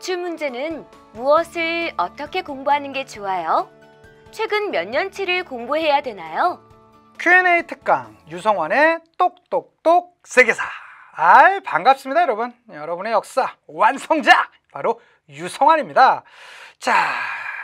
기출 문제는 무엇을 어떻게 공부하는 게 좋아요? 최근 몇 년치를 공부해야 되나요? Q&A 특강 유성원의 똑똑똑 세계사 아 반갑습니다 여러분 여러분의 역사 완성자 바로 유성환입니다 자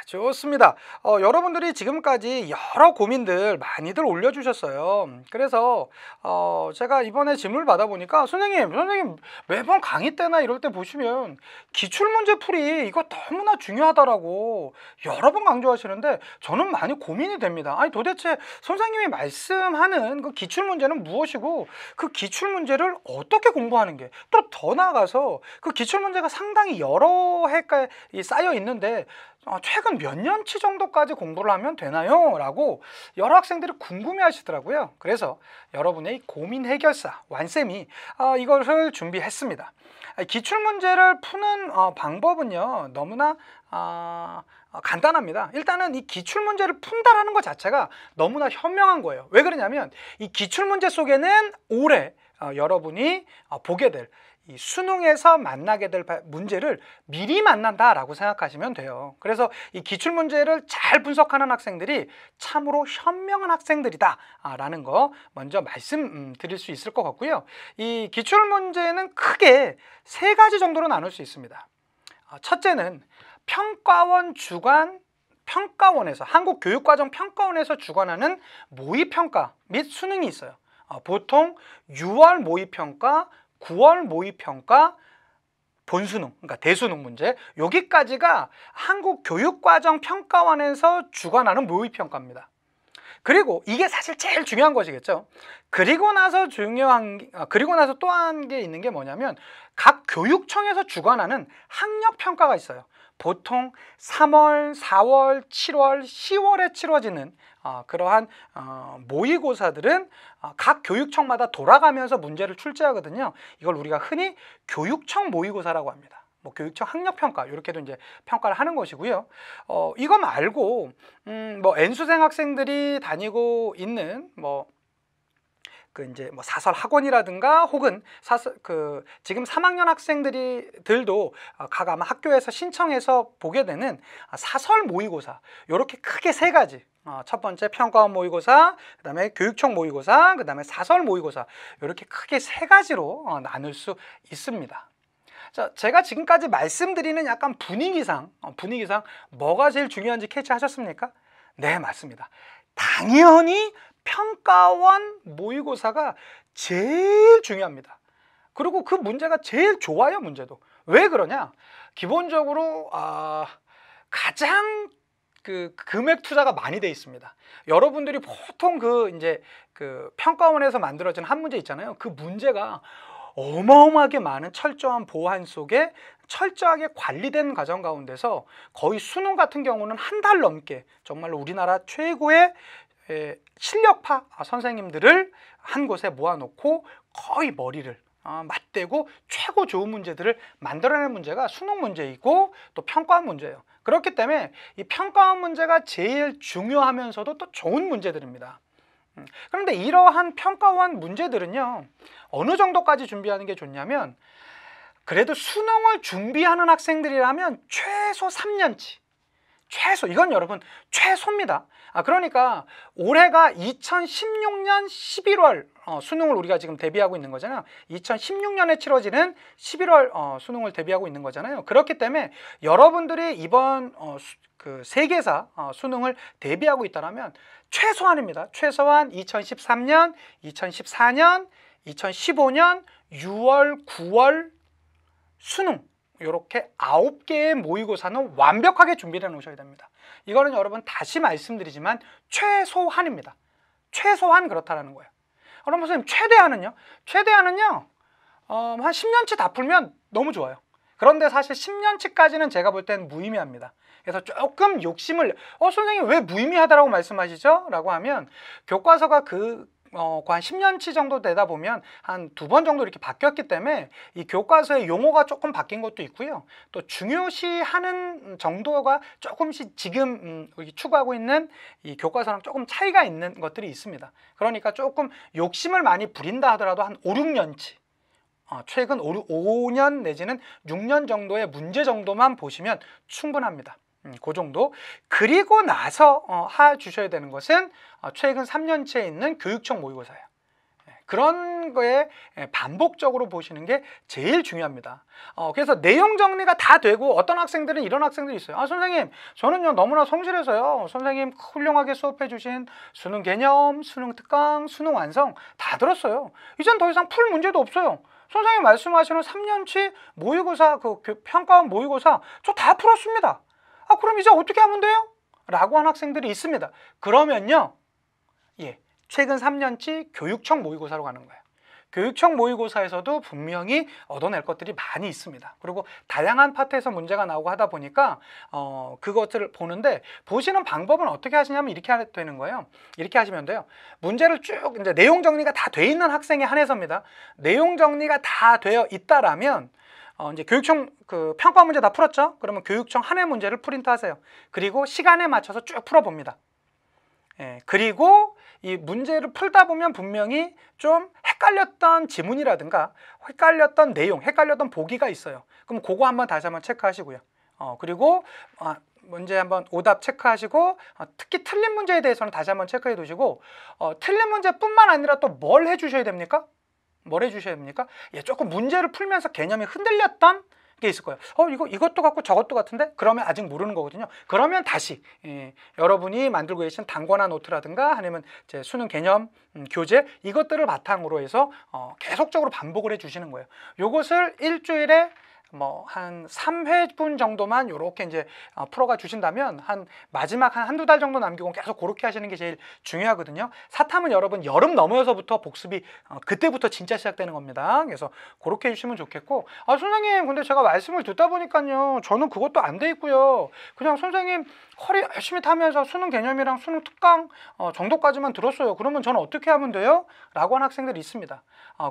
좋습니다. 어, 여러분들이 지금까지 여러 고민들 많이들 올려주셨어요. 그래서 어, 제가 이번에 질문을 받아보니까 선생님, 선생님 매번 강의 때나 이럴 때 보시면 기출문제 풀이 이거 너무나 중요하다라고 여러 번 강조하시는데 저는 많이 고민이 됩니다. 아니 도대체 선생님이 말씀하는 그 기출문제는 무엇이고 그 기출문제를 어떻게 공부하는 게 또 더 나아가서 그 기출문제가 상당히 여러 해가 쌓여 있는데 어, 최근 몇 년치 정도까지 공부를 하면 되나요? 라고 여러 학생들이 궁금해 하시더라고요. 그래서 여러분의 고민 해결사 완쌤이 어, 이것을 준비했습니다. 아, 기출문제를 푸는 어, 방법은요. 너무나 아, 간단합니다. 일단은 이 기출문제를 푼다라는 것 자체가 너무나 현명한 거예요. 왜 그러냐면 이 기출문제 속에는 올해 어, 여러분이 어, 보게 될 이 수능에서 만나게 될 문제를 미리 만난다라고 생각하시면 돼요. 그래서 이 기출 문제를 잘 분석하는 학생들이 참으로 현명한 학생들이다라는 거 먼저 말씀드릴 음, 수 있을 것 같고요. 이 기출 문제는 크게 세 가지 정도로 나눌 수 있습니다. 어, 첫째는 평가원 주관 평가원에서 한국교육과정 평가원에서 주관하는 모의평가 및 수능이 있어요. 아, 보통 6월 모의평가, 9월 모의평가, 본수능, 그러니까 대수능 문제 여기까지가 한국교육과정평가원에서 주관하는 모의평가입니다. 그리고 이게 사실 제일 중요한 것이겠죠. 그리고 나서 중요한 아, 그리고 나서 또 한 게 있는 게 뭐냐면 각 교육청에서 주관하는 학력 평가가 있어요. 보통 3월, 4월, 7월, 10월에 치러지는 어, 그러한 어, 모의고사들은 어, 각 교육청마다 돌아가면서 문제를 출제하거든요. 이걸 우리가 흔히 교육청 모의고사라고 합니다. 뭐 교육청 학력평가 이렇게도 이제 평가를 하는 것이고요. 어, 이거 말고 음, 뭐 N수생 학생들이 다니고 있는 뭐그 이제 뭐 사설 학원이라든가 혹은 사설 그 지금 3학년 학생들이 들도 어, 각 아마 학교에서 신청해서 보게 되는 아, 사설 모의고사 요렇게 크게 세 가지 어, 첫 번째 평가원 모의고사, 그 다음에 교육청 모의고사, 그 다음에 사설 모의고사 요렇게 크게 세 가지로 어, 나눌 수 있습니다. 자, 제가 지금까지 말씀드리는 약간 분위기상, 어, 분위기상 뭐가 제일 중요한지 캐치하셨습니까? 네, 맞습니다. 당연히 평가원 모의고사가 제일 중요합니다. 그리고 그 문제가 제일 좋아요, 문제도. 왜 그러냐? 기본적으로 아, 가장 그 금액 투자가 많이 돼 있습니다. 여러분들이 보통 그 이제 그 평가원에서 만들어진 한 문제 있잖아요. 그 문제가 어마어마하게 많은 철저한 보안 속에 철저하게 관리된 과정 가운데서 거의 수능 같은 경우는 한 달 넘게 정말 우리나라 최고의 실력파 아, 선생님들을 한 곳에 모아놓고 거의 머리를 아, 맞대고 최고 좋은 문제들을 만들어낸 문제가 수능 문제이고 또 평가원 문제예요. 그렇기 때문에 이 평가원 문제가 제일 중요하면서도 또 좋은 문제들입니다. 음. 그런데 이러한 평가원 문제들은요 어느 정도까지 준비하는 게 좋냐면 그래도 수능을 준비하는 학생들이라면 최소 3년치 최소 이건 여러분 최소입니다 아 그러니까 올해가 2016년 11월 어, 수능을 우리가 지금 대비하고 있는 거잖아요 2016년에 치러지는 11월 어, 수능을 대비하고 있는 거잖아요 그렇기 때문에 여러분들이 이번 어, 수, 그 세계사 어, 수능을 대비하고 있다면 최소한입니다 최소한 2013년 2014년 2015년 6월 9월 수능 이렇게 아홉 개의 모의고사는 완벽하게 준비를 해 놓으셔야 됩니다. 이거는 여러분 다시 말씀드리지만 최소한입니다. 최소한 그렇다라는 거예요. 그럼 선생님 최대한은요? 최대한은요. 어, 한 10년치 다 풀면 너무 좋아요. 그런데 사실 10년치까지는 제가 볼 때는 무의미합니다. 그래서 조금 욕심을 어 선생님 왜 무의미하다라고 말씀하시죠? 라고 하면 교과서가 그 어, 한 10년치 정도 되다 보면 한 두 번 정도 이렇게 바뀌었기 때문에 이 교과서의 용어가 조금 바뀐 것도 있고요. 또 중요시하는 정도가 조금씩 지금 음, 추구하고 있는 이 교과서랑 조금 차이가 있는 것들이 있습니다. 그러니까 조금 욕심을 많이 부린다 하더라도 한 5, 6년치 어, 최근 5, 5년 내지는 6년 정도의 문제 정도만 보시면 충분합니다. 음, 그 정도. 그리고 나서 어, 하 주셔야 되는 것은 어, 최근 3년째 있는 교육청 모의고사예요. 예, 그런 거에 예, 반복적으로 보시는 게 제일 중요합니다. 어, 그래서 내용 정리가 다 되고 어떤 학생들은 이런 학생들이 있어요. 아, 선생님, 저는요, 너무나 성실해서요. 선생님, 훌륭하게 수업해 주신 수능 개념, 수능 특강, 수능 완성 다 들었어요. 이젠 더 이상 풀 문제도 없어요. 선생님 말씀하시는 3년치 모의고사, 그 평가원 모의고사 저 다 풀었습니다. 아, 그럼 이제 어떻게 하면 돼요? 라고 하는 학생들이 있습니다. 그러면요. 예. 최근 3년치 교육청 모의고사로 가는 거예요. 교육청 모의고사에서도 분명히 얻어낼 것들이 많이 있습니다. 그리고 다양한 파트에서 문제가 나오고 하다 보니까 어, 그것을 보는데 보시는 방법은 어떻게 하시냐면 이렇게 하, 되는 거예요. 이렇게 하시면 돼요. 문제를 쭉 이제 내용 정리가 다 돼 있는 학생에 한해서입니다. 내용 정리가 다 되어 있다라면 어, 이제 교육청 그 평가 문제 다 풀었죠? 그러면 교육청 한 해 문제를 프린트 하세요. 그리고 시간에 맞춰서 쭉 풀어봅니다. 예, 그리고 이 문제를 풀다 보면 분명히 좀 헷갈렸던 지문이라든가 헷갈렸던 내용, 헷갈렸던 보기가 있어요. 그럼 그거 한번 다시 한번 체크하시고요. 어, 그리고 아, 문제 한번 오답 체크하시고 어, 특히 틀린 문제에 대해서는 다시 한번 체크해 두시고 어, 틀린 문제뿐만 아니라 또 뭘 해주셔야 됩니까? 뭘 해주셔야 됩니까? 예, 조금 문제를 풀면서 개념이 흔들렸던 게 있을 거예요. 어, 이거, 이것도 같고 저것도 같은데? 그러면 아직 모르는 거거든요. 그러면 다시, 예, 여러분이 만들고 계신 단권화 노트라든가 아니면 제 수능 개념, 음, 교재, 이것들을 바탕으로 해서 어, 계속적으로 반복을 해 주시는 거예요. 요것을 일주일에 뭐한 3회분 정도만 이렇게 이제 어, 풀어가 주신다면 한 마지막 한 한두 달 정도 남기고 계속 그렇게 하시는 게 제일 중요하거든요. 사탐은 여러분 여름 넘어서부터 복습이 어, 그때부터 진짜 시작되는 겁니다. 그래서 그렇게 해주시면 좋겠고 아 선생님 근데 제가 말씀을 듣다 보니까요 저는 그것도 안 돼 있고요. 그냥 선생님 허리 열심히 타면서 수능 개념이랑 수능 특강 어, 정도까지만 들었어요. 그러면 저는 어떻게 하면 돼요? 라고 하는 학생들이 있습니다.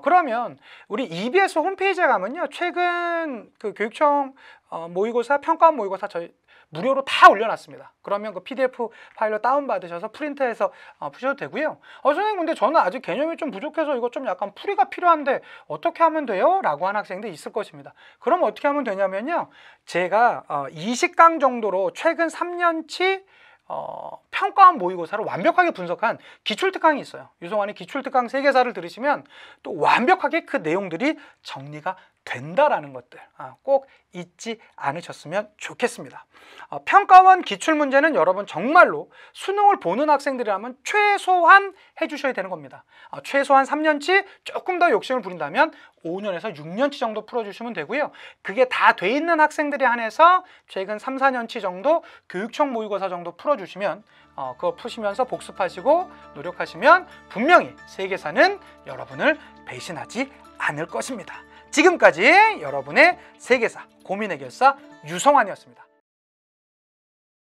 그러면 우리 EBS 홈페이지에 가면요 최근 그 교육청 어, 모의고사 평가 원 모의고사 저희 무료로 다 올려놨습니다. 그러면 그 PDF 파일로 다운받으셔서 프린트해서 어, 푸셔도 되고요. 어, 선생님 근데 저는 아직 개념이 좀 부족해서 이거 좀 약간 풀이가 필요한데 어떻게 하면 돼요? 라고 하는 학생도 있을 것입니다. 그럼 어떻게 하면 되냐면요. 제가 어, 20강 정도로 최근 3년치 어, 평가원 모의고사를 완벽하게 분석한 기출특강이 있어요. 유성환의 기출특강 세개사를 들으시면 또 완벽하게 그 내용들이 정리가 된다라는 것들 아, 꼭 잊지 않으셨으면 좋겠습니다. 아, 평가원 기출문제는 여러분 정말로 수능을 보는 학생들이라면 최소한 해주셔야 되는 겁니다. 아, 최소한 3년치 조금 더 욕심을 부린다면 5년에서 6년치 정도 풀어주시면 되고요. 그게 다 돼 있는 학생들이 한해서 최근 3, 4년치 정도 교육청 모의고사 정도 풀어주시면 어, 그거 푸시면서 복습하시고 노력하시면 분명히 세계사는 여러분을 배신하지 않을 것입니다. 지금까지 여러분의 세계사 고민 해결사 유성환이었습니다.